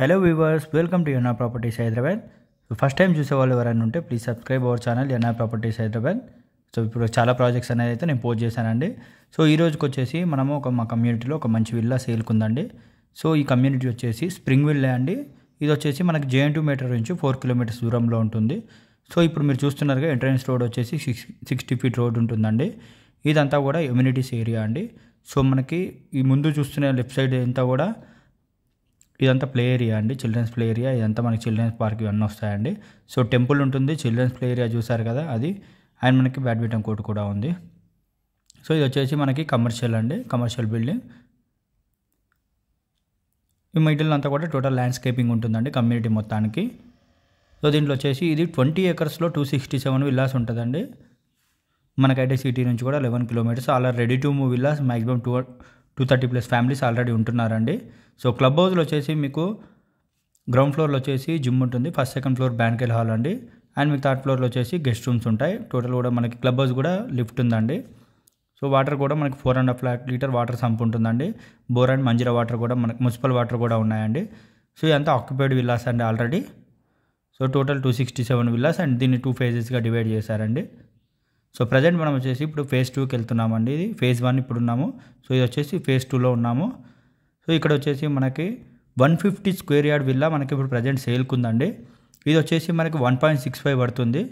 hello viewers welcome to NR properties Hyderabad so first time చూసే వాళ్ళు ఎవరైనా ఉంటే please subscribe our channel NR properties Hyderabad so ఇప్పుడు చాలా ప్రాజెక్ట్స్ అనేది అయితే నేను పోస్ట్ చేశానండి సో ఈ రోజుకి వచ్చేసి మనము ఒక మా కమ్యూనిటీలో ఒక మంచి విల్లా సేల్కి ఉందండి సో ఈ కమ్యూనిటీ వచ్చేసి స్ప్రింగ్ విల్లా అండి ఇది వచ్చేసి మనకి జేఎన్ టూ మీటర్ నుంచి ఫోర్ కిలోమీటర్స్ దూరంలో ఉంటుంది సో ఇప్పుడు మీరు చూస్తున్నారుగా ఎంట్రన్స్ రోడ్ వచ్చేసి సిక్స్ సిక్స్టీ ఫీట్ రోడ్ ఉంటుందండి ఇదంతా కూడా ఇమ్యూనిటీస్ ఏరియా అండి సో మనకి ఈ ముందు చూస్తున్న లెఫ్ట్ సైడ్ అంతా కూడా ఇదంతా ప్లే ఏరియా అండి చిల్డ్రన్స్ ప్లే ఏరియా ఇదంతా మనకి చిల్డ్రన్స్ పార్క్ ఇవన్నీ వస్తాయండి సో టెంపుల్ ఉంటుంది చిల్డ్రన్స్ ప్లే ఏరియా చూసారు కదా అది అండ్ మనకి బ్యాడ్మింటన్ కోర్టు కూడా ఉంది సో ఇది వచ్చేసి మనకి కమర్షియల్ అండి కమర్షియల్ బిల్డింగ్ ఈ మిడిల్ అంతా కూడా టోటల్ ల్యాండ్స్కేపింగ్ ఉంటుందండి కమ్యూనిటీ మొత్తానికి సో దీంట్లో వచ్చేసి ఇది ట్వంటీ ఏకర్స్లో టూ సిక్స్టీ సెవెన్ విల్లాస్ ఉంటుందండి మనకైతే సిటీ నుంచి కూడా లెవెన్ కిలోమీటర్స్ అలా ready to move villas maximum two two thirty plus families already ఉంటున్నారండి సో క్లబ్ హౌస్లో వచ్చేసి మీకు గ్రౌండ్ ఫ్లోర్లో వచ్చేసి జిమ్ ఉంటుంది first second floor banquet hall అండి అండ్ మీకు థర్డ్ ఫ్లోర్లో వచ్చేసి గెస్ట్ రూమ్స్ ఉంటాయి టోటల్ కూడా మనకి క్లబ్ హౌస్ కూడా లిఫ్ట్ ఉందండి సో వాటర్ కూడా మనకి four and half litre water sump ఉంటుందండి బోర్ అండ్ మంజీరా వాటర్ కూడా మనకి మున్సిపల్ వాటర్ కూడా ఉన్నాయండి సో ఇదంతా ఆక్యుపైడ్ విల్లాస్ అండి already so total two sixty seven villas and దీన్ని టూ ఫేజెస్గా డివైడ్ చేశారండి సో ప్రజెంట్ మనం వచ్చేసి ఇప్పుడు ఫేజ్ టూకి వెళ్తున్నామండి ఇది ఫేజ్ వన్ ఇప్పుడు ఉన్నాము సో ఇది వచ్చేసి ఫేజ్ టూలో ఉన్నాము సో ఇక్కడ వచ్చేసి మనకి one fifty square yard villa మనకి ఇప్పుడు ప్రజెంట్ సేల్కి ఉందండి ఇది వచ్చేసి మనకి వన్ పాయింట్ సిక్స్ ఫైవ్ పడుతుంది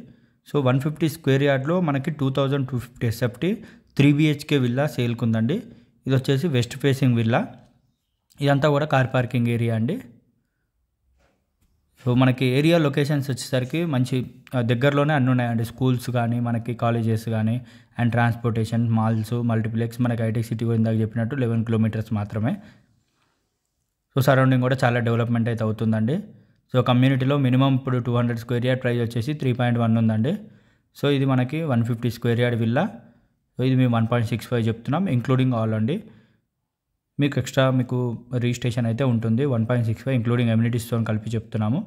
సో వన్ ఫిఫ్టీ స్క్వేర్ యార్డ్లో మనకి two thousand two fifty SFT three BHK villa సేల్కి ఉందండి ఇది వచ్చేసి వెస్ట్ ఫేసింగ్ విల్లా ఇదంతా కూడా కార్ పార్కింగ్ ఏరియా అండి సో మనకి ఏరియా లొకేషన్స్ వచ్చేసరికి మంచి దగ్గరలోనే అన్నీ ఉన్నాయండి స్కూల్స్ కానీ మనకి కాలేజెస్ కానీ అండ్ ట్రాన్స్పోర్టేషన్ మాల్స్ మల్టీప్లెక్స్ మనకి ఐటీ సిటీ ఇందాక చెప్పినట్టు లెవెన్ కిలోమీటర్స్ మాత్రమే సో సరౌండింగ్ కూడా చాలా డెవలప్మెంట్ అయితే అవుతుందండి సో కమ్యూనిటీలో మినిమం ఇప్పుడు two hundred square yard price వచ్చేసి త్రీ పాయింట్ వన్ ఉందండి సో ఇది మనకి one fifty square yard villa so ఇది మేము వన్ పాయింట్ సిక్స్ ఫైవ్ చెప్తున్నాం ఇంక్లూడింగ్ ఆల్ అండి మీకు ఎక్స్ట్రా మీకు రిజిస్ట్రేషన్ అయితే ఉంటుంది one point six five including అమ్యూనిటీస్తో కలిపి చెప్తున్నాము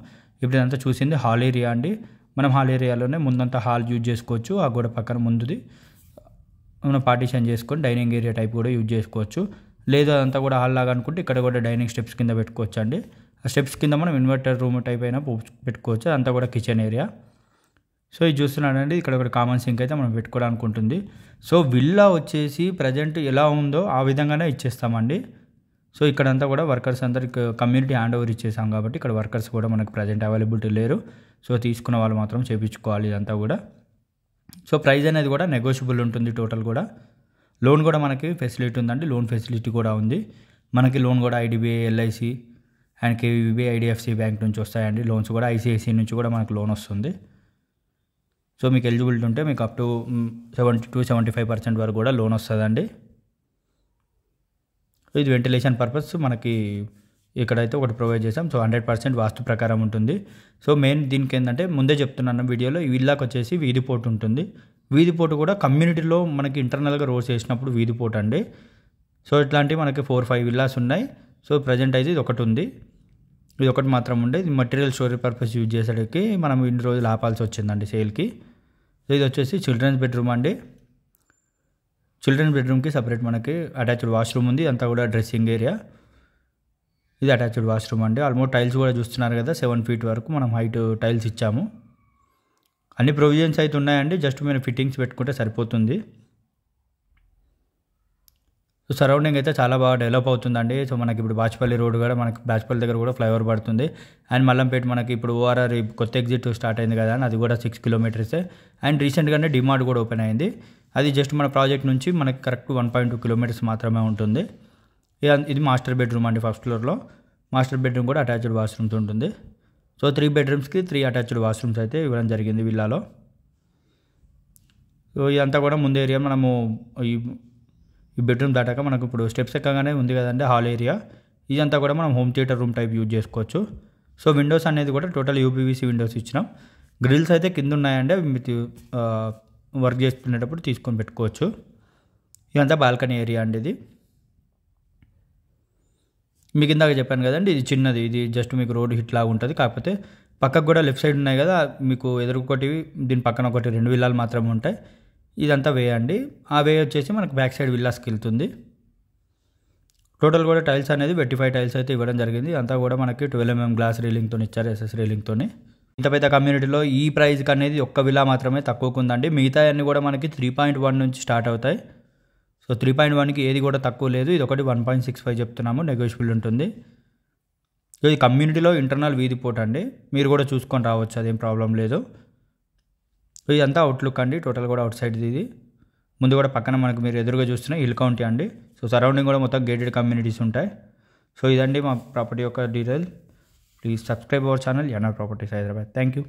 ఇప్పుడు ఇదంతా చూసింది హాల్ ఏరియా అండి మనం హాల్ ఏరియాలోనే ముందంతా హాల్ యూజ్ చేసుకోవచ్చు ఆ గోడ పక్కన ముందుది మనం పార్టీషన్ చేసుకొని డైనింగ్ ఏరియా టైప్ కూడా యూజ్ చేసుకోవచ్చు లేదు అదంతా కూడా హాల్ లాగా అనుకుంటే ఇక్కడ కూడా డైనింగ్ స్టెప్స్ కింద పెట్టుకోవచ్చు అండి ఆ స్టెప్స్ కింద మనం ఇన్వర్టర్ రూమ్ టైప్ అయినా పెట్టుకోవచ్చు అదంతా కూడా కిచెన్ ఏరియా సో ఇది చూస్తున్నాడండి ఇక్కడ ఒక కామన్ సింక్ అయితే మనం పెట్టుకోవడానికి ఉంటుంది సో విల్లా వచ్చేసి ప్రజెంట్ ఎలా ఉందో ఆ విధంగానే ఇచ్చేస్తామండి సో ఇక్కడంతా కూడా వర్కర్స్ అందరికి కమ్యూనిటీ హ్యాండ్ ఓవర్ ఇచ్చేసాం కాబట్టి ఇక్కడ వర్కర్స్ కూడా మనకు ప్రజెంట్ అవైలబిలిటీ లేరు సో తీసుకున్న వాళ్ళు మాత్రం చేపించుకోవాలి ఇదంతా కూడా సో ప్రైస్ అనేది కూడా నెగోషియబుల్ ఉంటుంది టోటల్ కూడా లోన్ కూడా మనకి ఫెసిలిటీ ఉందండి లోన్ ఫెసిలిటీ కూడా ఉంది మనకి లోన్ కూడా IDBI LIC and KVB IDFC bank నుంచి వస్తాయండి లోన్స్ కూడా ఐసిఐసి నుంచి కూడా మనకు లోన్ వస్తుంది సో మీకు ఎలిజిబిలిటీ ఉంటే మీకు up to seventy two seventy five percent వరకు కూడా లోన్ వస్తుందండి ఇది వెంటిలేషన్ పర్పస్ మనకి ఇక్కడైతే ఒకటి ప్రొవైడ్ చేసాం సో హండ్రెడ్ పర్సెంట్ వాస్తు ప్రకారం ఉంటుంది సో మెయిన్ దీనికి ఏంటంటే ముందే చెప్తున్నాను వీడియోలో వీళ్ళకి వచ్చేసి వీధి పోటు ఉంటుంది వీధి పోటు కూడా కమ్యూనిటీలో మనకి ఇంటర్నల్గా రోజు వేసినప్పుడు వీధి పోటు అండి సో ఇట్లాంటివి మనకి ఫోర్ ఫైవ్ విల్లాస్ ఉన్నాయి సో ప్రజెంట్ అయితే ఇది ఒకటి ఉంది ఇది ఒకటి మాత్రం ఉండే ఇది మటీరియల్ స్టోరీ పర్పస్ యూజ్ చేసేటికి మనం ఇన్ని రోజులు ఆపాల్సి వచ్చిందండి సేల్కి ఇది వచ్చేసి చిల్డ్రన్స్ బెడ్రూమ్ అండి చిల్డ్రన్ బెడ్రూమ్కి సపరేట్ మనకి అటాచ్డ్ వాష్రూమ్ ఉంది అంతా కూడా డ్రెస్సింగ్ ఏరియా ఇది అటాచ్డ్ వాష్రూమ్ అండి ఆల్మోస్ట్ టైల్స్ కూడా చూస్తున్నారు కదా సెవెన్ ఫీట్ వరకు మనం హైట్ టైల్స్ ఇచ్చాము అన్ని ప్రొవిజన్స్ అయితే ఉన్నాయండి జస్ట్ మీరు ఫిట్టింగ్స్ పెట్టుకుంటే సరిపోతుంది సో సరౌండింగ్ అయితే చాలా బాగా డెవలప్ అవుతుందండి సో మనకి ఇప్పుడు బాచ్పల్లి రోడ్ కూడా మనకి బాచ్పల్లి దగ్గర కూడా ఫ్లైఓవర్ పడుతుంది అండ్ మల్లంపేట మనకి ఇప్పుడు ఓఆర్ఆర్ కొత్త ఎగ్జిట్ స్టార్ట్ అయింది కదా అది కూడా సిక్స్ కిలోమీటర్సే అండ్ రీసెంట్గానే డిమార్ట్ కూడా ఓపెన్ అయింది అది జస్ట్ మన ప్రాజెక్ట్ నుంచి మనకి correct one point two kilometres మాత్రమే ఉంటుంది ఇది మాస్టర్ బెడ్రూమ్ అండి ఫస్ట్ ఫ్లోర్లో మాస్టర్ బెడ్రూమ్ కూడా అటాచ్డ్ వాష్రూమ్స్ ఉంటుంది సో త్రీ బెడ్రూమ్స్కి త్రీ అటాచ్డ్ వాష్రూమ్స్ అయితే ఇవ్వడం జరిగింది విల్లాలో సో ఇదంతా కూడా ముందు ఏరియా మనము ఈ ఈ బెడ్రూమ్ దాటాక మనకు ఇప్పుడు స్టెప్స్ ఎక్కగానే ఉంది కదండి హాల్ ఏరియా ఇదంతా కూడా మనం home theatre room type use చేసుకోవచ్చు సో విండోస్ అనేది కూడా టోటల్ యూపీవీసీ విండోస్ ఇచ్చినాం గ్రిల్స్ అయితే కింద ఉన్నాయండి అవి మీరు వర్క్ చేస్తున్నప్పుడు తీసుకొని పెట్టుకోవచ్చు ఇదంతా బాల్కనీ ఏరియా అండి ఇది మీకు ఇందాక చెప్పాను కదండి ఇది చిన్నది ఇది జస్ట్ మీకు రోడ్ హిట్ లాగా ఉంటుంది కాకపోతే పక్కకు కూడా లెఫ్ట్ సైడ్ ఉన్నాయి కదా మీకు ఒకటి దీని పక్కన ఒకటి రెండు విల్లాలు మాత్రమే ఉంటాయి ఇదంతా వే అండి ఆ వే వచ్చేసి మనకు బ్యాక్ సైడ్ విల్లాస్కి వెళ్తుంది టోటల్ కూడా టైల్స్ అనేది ట్వంటీ ఫైవ్ టైల్స్ అయితే ఇవ్వడం జరిగింది అంతా కూడా మనకి ట్వెల్వ్ ఎంఎం గ్లాస్ రీలింగ్తో ఇచ్చారు ఎస్ఎస్ రీలింగ్తో ఇంత పెద్ద కమ్యూనిటీలో ఈ ప్రైస్కి అనేది ఒక్క విలా మాత్రమే తక్కువకు ఉందండి మిగతా అన్నీ కూడా మనకి త్రీ పాయింట్ వన్ నుంచి స్టార్ట్ అవుతాయి సో త్రీ పాయింట్ వన్కి ఏది కూడా తక్కువ లేదు ఇది ఒకటి వన్ పాయింట్ సిక్స్ ఫైవ్ చెప్తున్నాము నెగోషియబుల్ ఉంటుంది ఇది కమ్యూనిటీలో ఇంటర్నల్ వీధి పోటండి మీరు కూడా చూసుకొని రావచ్చు అదేం ప్రాబ్లం లేదు ఇదంతా అవుట్లుక్ అండి టోటల్ కూడా అవుట్ సైడ్ ఇది ముందు కూడా పక్కన మనకు మీరు ఎదురుగా చూస్తున్న హిల్ కౌంటీ అండి సో సరౌండింగ్ కూడా మొత్తం గేటెడ్ కమ్యూనిటీస్ ఉంటాయి సో ఇదండి మా ప్రాపర్టీ యొక్క detail please subscribe our channel NR properties Hyderabad thank you